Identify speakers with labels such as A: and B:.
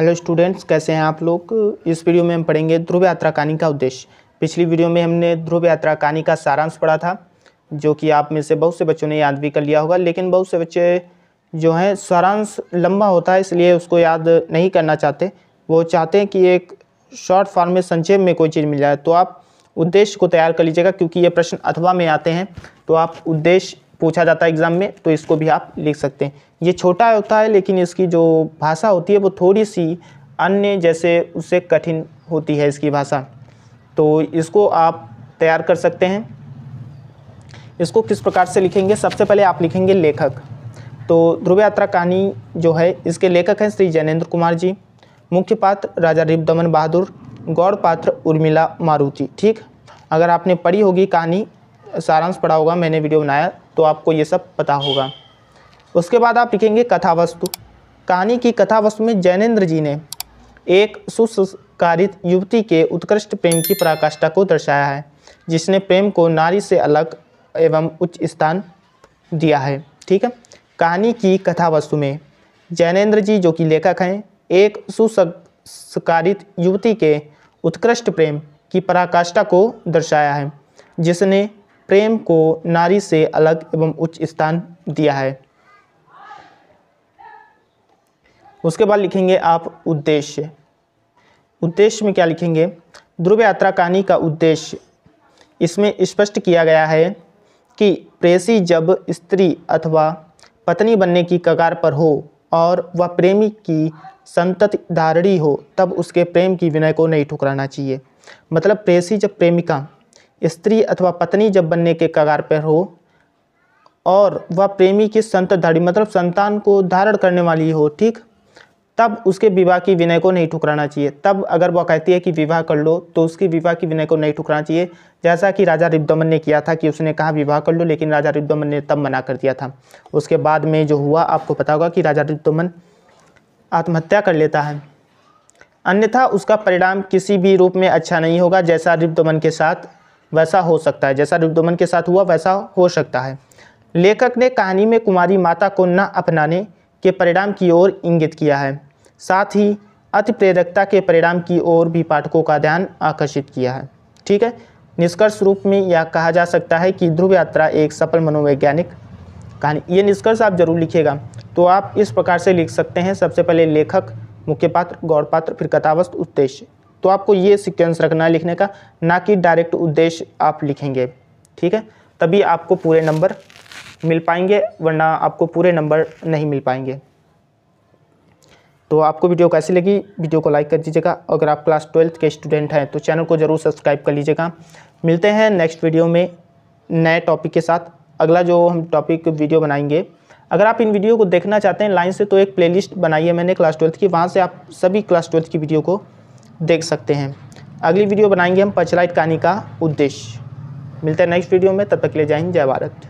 A: hello students कैसे हैं आप लोग इस वीडियो में हम पढ़ेंगे ध्रुव यात्रा कहानी का उद्देश्य पिछली वीडियो में हमने ध्रुव यात्रा कहानी का सारांश पढ़ा था जो कि आप में से बहुत से बच्चों ने याद भी कर लिया होगा लेकिन बहुत से बच्चे जो हैं सारांश लंबा होता है इसलिए उसको याद नहीं करना चाहते वो चाहते हैं कि एक शॉर्ट फॉर्म में संक्षेप में कोई चीज़ मिल जाए तो आप उद्देश्य को तैयार कर लीजिएगा क्योंकि ये प्रश्न अथवा में आते हैं तो आप उद्देश्य पूछा जाता है एग्ज़ाम में तो इसको भी आप लिख सकते हैं ये छोटा होता है लेकिन इसकी जो भाषा होती है वो थोड़ी सी अन्य जैसे उससे कठिन होती है इसकी भाषा तो इसको आप तैयार कर सकते हैं इसको किस प्रकार से लिखेंगे सबसे पहले आप लिखेंगे लेखक तो ध्रुव यात्रा कहानी जो है इसके लेखक हैं श्री जैनेन्द्र कुमार जी मुख्य पात्र राजा रिप दमन बहादुर गौड़ पात्र उर्मिला मारुति ठीक अगर आपने पढ़ी होगी कहानी सारांश पढ़ा होगा मैंने वीडियो बनाया तो आपको ये सब पता होगा उसके बाद आप लिखेंगे कथा वस्तु कहानी की कथा वस्तु में जैनेन्द्र जी ने एक सुसंस्कारित युवती के उत्कृष्ट प्रेम की पराकाष्ठा को दर्शाया है जिसने प्रेम को नारी से अलग एवं उच्च स्थान दिया है ठीक है कहानी की कथा वस्तु में जैनेन्द्र जी जो कि लेखक हैं एक सुसंस्कारित युवती के उत्कृष्ट प्रेम की पराकाष्ठा को दर्शाया है जिसने प्रेम को नारी से अलग एवं उच्च स्थान दिया है उसके बाद लिखेंगे आप उद्देश्य उद्देश्य में क्या लिखेंगे ध्रुव यात्रा कहानी का उद्देश्य इसमें स्पष्ट किया गया है कि प्रेसी जब स्त्री अथवा पत्नी बनने की कगार पर हो और वह प्रेमी की संतत धारणी हो तब उसके प्रेम की विनय को नहीं ठुकराना चाहिए मतलब प्रेसी जब प्रेमिका स्त्री अथवा पत्नी जब बनने के कगार पर हो और वह प्रेमी की संतधारी मतलब संतान को धारण करने वाली हो ठीक तब उसके विवाह की विनय को नहीं ठुकराना चाहिए तब अगर वह कहती है कि विवाह कर लो तो उसकी विवाह की विनय को नहीं ठुकराना चाहिए जैसा कि राजा रिब्दमन ने किया था कि उसने कहा विवाह कर लो लेकिन राजा रिब्दमन ने तब मना कर दिया था उसके बाद में जो हुआ आपको पता होगा कि राजा रिब्दमन आत्महत्या कर लेता है अन्यथा उसका परिणाम किसी भी रूप में अच्छा नहीं होगा जैसा रिब्दमन के साथ वैसा हो सकता है जैसा रुद्रमन के साथ हुआ वैसा हो सकता है लेखक ने कहानी में कुमारी माता को न अपनाने के परिणाम की ओर इंगित किया है साथ ही अति प्रेरकता के परिणाम की ओर भी पाठकों का ध्यान आकर्षित किया है ठीक है निष्कर्ष रूप में यह कहा जा सकता है कि ध्रुव यात्रा एक सफल मनोवैज्ञानिक कहानी ये निष्कर्ष आप जरूर लिखिएगा तो आप इस प्रकार से लिख सकते हैं सबसे पहले लेखक मुख्य पात्र गौरपात्र फिर कथावस्तु उद्देश्य तो आपको ये सिक्वेंस रखना है लिखने का ना कि डायरेक्ट उद्देश्य आप लिखेंगे ठीक है तभी आपको पूरे नंबर मिल पाएंगे वरना आपको पूरे नंबर नहीं मिल पाएंगे तो आपको वीडियो कैसी लगी वीडियो को लाइक कर दीजिएगा अगर आप क्लास ट्वेल्थ के स्टूडेंट हैं तो चैनल को ज़रूर सब्सक्राइब कर लीजिएगा मिलते हैं नेक्स्ट वीडियो में नए टॉपिक के साथ अगला जो हम टॉपिक वीडियो बनाएंगे अगर आप इन वीडियो को देखना चाहते हैं लाइन से तो एक प्लेलिस्ट बनाई है मैंने क्लास ट्वेल्थ की वहाँ से आप सभी क्लास ट्वेल्थ की वीडियो को देख सकते हैं अगली वीडियो बनाएंगे हम पचलाइट कहानी का उद्देश्य मिलता है नेक्स्ट वीडियो में तब तक ले जाएंगे जय भारत